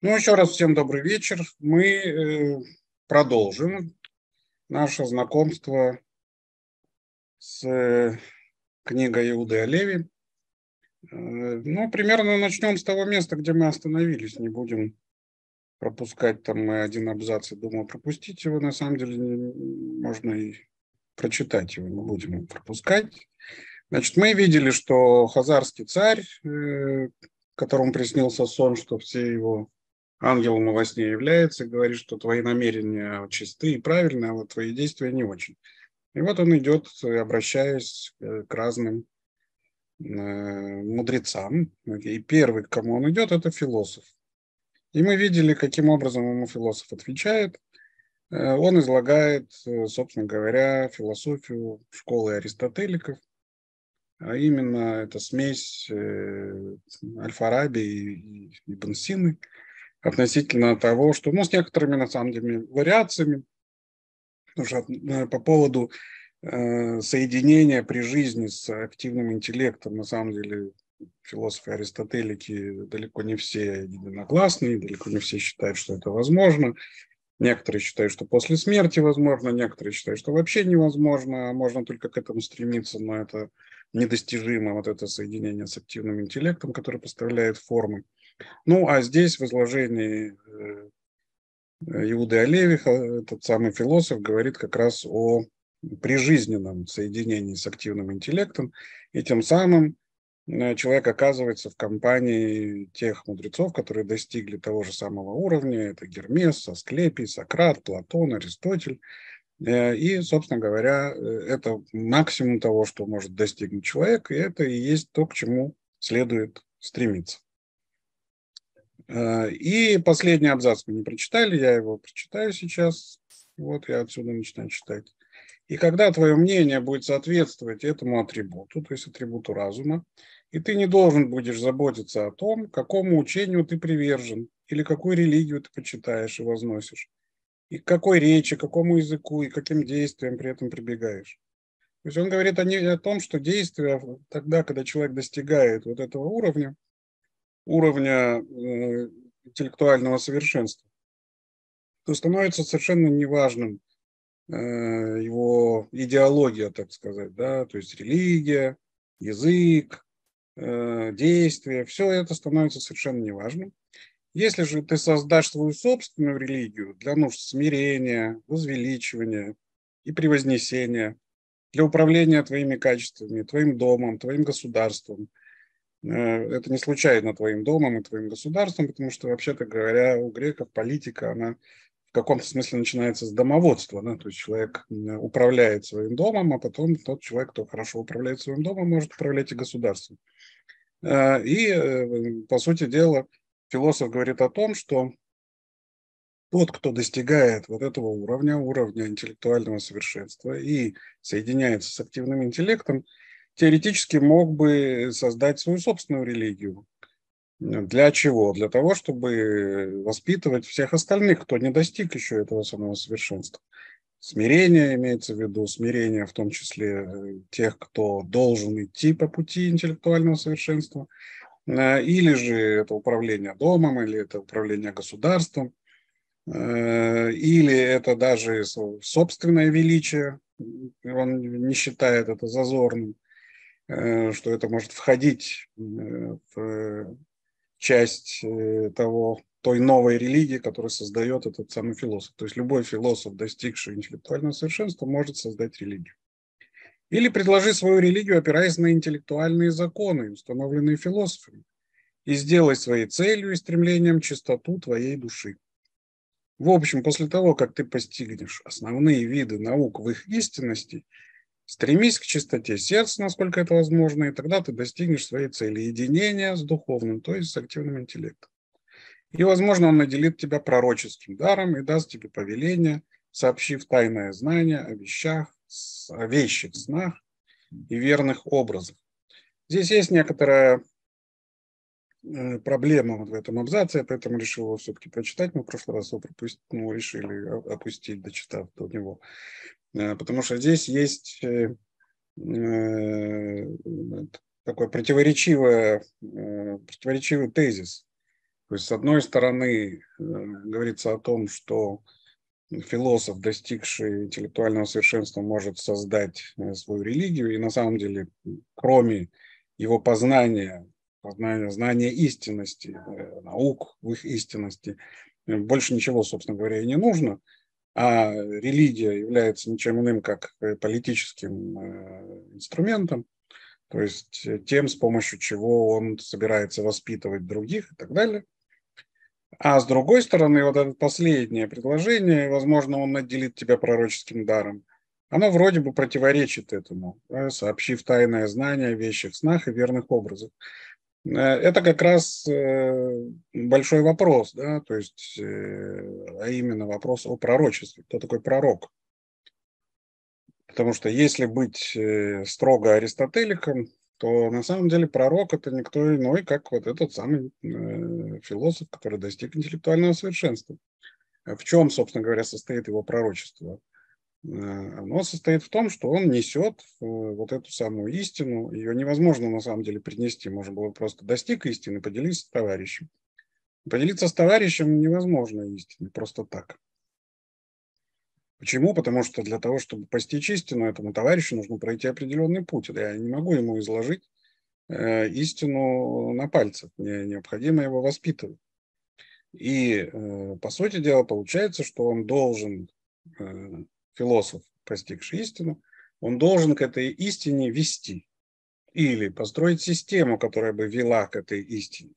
Ну, еще раз всем добрый вечер. Мы э, продолжим наше знакомство с э, книгой Иуды Олеви. Э, ну, примерно начнем с того места, где мы остановились. Не будем пропускать там мы один абзац. Я думаю, пропустить его на самом деле можно и прочитать его. Не будем его пропускать. Значит, мы видели, что хазарский царь, которому приснился сон, что все его ангелом во сне является, говорит, что твои намерения чисты и правильные, а вот твои действия не очень. И вот он идет, обращаясь э, к разным э, мудрецам. И первый, к кому он идет, это философ. И мы видели, каким образом ему философ отвечает. Э, он излагает, собственно говоря, философию школы аристотеликов, а именно это смесь Аль-Фараби и Ибн Сины – относительно того, что, ну, с некоторыми, на самом деле, вариациями, потому что э, по поводу э, соединения при жизни с активным интеллектом, на самом деле, философы аристотелики далеко не все единогласны, далеко не все считают, что это возможно. Некоторые считают, что после смерти возможно, некоторые считают, что вообще невозможно, а можно только к этому стремиться, но это недостижимо, вот это соединение с активным интеллектом, который поставляет формы. Ну, а здесь в изложении э, Иуды Олевих, э, этот самый философ, говорит как раз о прижизненном соединении с активным интеллектом, и тем самым э, человек оказывается в компании тех мудрецов, которые достигли того же самого уровня. Это Гермес, Асклепий, Сократ, Платон, Аристотель. И, собственно говоря, это максимум того, что может достигнуть человек, и это и есть то, к чему следует стремиться. А, и последний абзац мы не прочитали, я его прочитаю сейчас. Вот я отсюда начинаю читать. И когда твое мнение будет соответствовать этому атрибуту, то есть атрибуту разума, и ты не должен будешь заботиться о том, какому учению ты привержен, или какую религию ты почитаешь и возносишь, и к какой речи, какому языку и каким действиям при этом прибегаешь. То есть он говорит о, не, о том, что действия тогда, когда человек достигает вот этого уровня, уровня э, интеллектуального совершенства, то становится совершенно неважным э, его идеология, так сказать, да, то есть религия, язык, э, действия, все это становится совершенно неважным. Если же ты создашь свою собственную религию для нужд смирения, возвеличивания и превознесения, для управления твоими качествами, твоим домом, твоим государством, Э, это не случайно твоим домом и твоим государством, потому что, вообще-то говоря, у греков политика, она в каком-то смысле начинается с домоводства. Да? То есть человек управляет своим домом, а потом тот человек, кто хорошо управляет своим домом, может управлять и государством. Э, и, э, по сути дела, философ говорит о том, что тот, кто достигает вот этого уровня, уровня интеллектуального совершенства и соединяется с активным интеллектом – теоретически мог бы создать свою собственную религию. Для чего? Для того, чтобы воспитывать всех остальных, кто не достиг еще этого самого совершенства. Смирение имеется в виду, смирение в том числе э, тех, кто должен идти по пути интеллектуального совершенства, э, или же это управление домом, или это управление государством, э, или это даже собственное величие, он не считает это зазорным. Э, что это может входить э, в часть э, того, той новой религии, которую создает этот самый философ. То есть любой философ, достигший интеллектуального совершенства, может создать религию. Или предложи свою религию, опираясь на интеллектуальные законы, установленные философами, и сделай своей целью и стремлением чистоту твоей души. В общем, после того, как ты постигнешь основные виды наук в их истинности – Стремись к чистоте сердца, насколько это возможно, и тогда ты достигнешь своей цели единения с духовным, то есть с активным интеллектом. И, возможно, он наделит тебя пророческим даром и даст тебе повеление, сообщив тайное знание о вещах, о вещих снах и верных образах. Здесь есть некоторая э, проблема вот в этом абзаце, я поэтому решил его все-таки прочитать. Мы в прошлый раз его пропустили, ну, решили опустить, дочитав до него. Э, потому что здесь есть э, э, такой противоречивый, противоречивый тезис. То есть, с одной стороны, говорится о том, что философ, достигший интеллектуального совершенства, может создать свою религию, и на самом деле, кроме его познания, познания знания истинности, наук в их истинности, больше ничего, собственно говоря, и не нужно – а религия является ничем иным, как э, политическим э, инструментом, то есть э, тем, с помощью чего он собирается воспитывать других и так далее. А с другой стороны, вот это последнее предложение, возможно, он наделит тебя пророческим даром, оно вроде бы противоречит этому, сообщив тайное знание о вещих снах и верных образах. Э, это как раз э, большой вопрос, да, то есть, э, а именно вопрос о пророчестве. Кто такой пророк? Потому что если быть строго аристотеликом, то на самом деле пророк это никто иной, как вот этот самый философ, который достиг интеллектуального совершенства. А в чем, собственно говоря, состоит его пророчество? Э, оно состоит в том, что он несет э, вот эту самую истину. Ее невозможно на самом деле принести. Можно было просто достиг истины, поделиться с товарищем. Поделиться с товарищем невозможно истиной, просто так. Почему? Потому что для того, чтобы постичь истину, этому товарищу нужно пройти определенный путь. Я не могу ему изложить э, истину на пальцах. Мне необходимо его воспитывать. И, по сути дела, получается, что он должен философ, постигший истину, он должен к этой истине вести или построить систему, которая бы вела к этой истине.